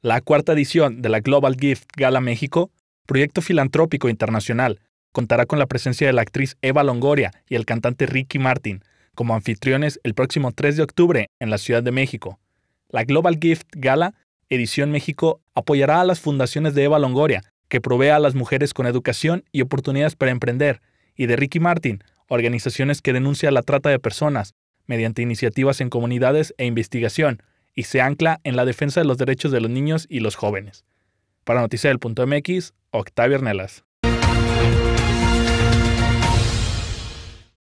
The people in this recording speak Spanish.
la cuarta edición de la Global Gift Gala México, proyecto filantrópico internacional, contará con la presencia de la actriz Eva Longoria y el cantante Ricky Martin como anfitriones el próximo 3 de octubre en la Ciudad de México. La Global Gift Gala Edición México apoyará a las fundaciones de Eva Longoria, que provee a las mujeres con educación y oportunidades para emprender, y de Ricky Martin, organizaciones que denuncian la trata de personas, mediante iniciativas en comunidades e investigación, y se ancla en la defensa de los derechos de los niños y los jóvenes. Para MX, Octavio Arnelas.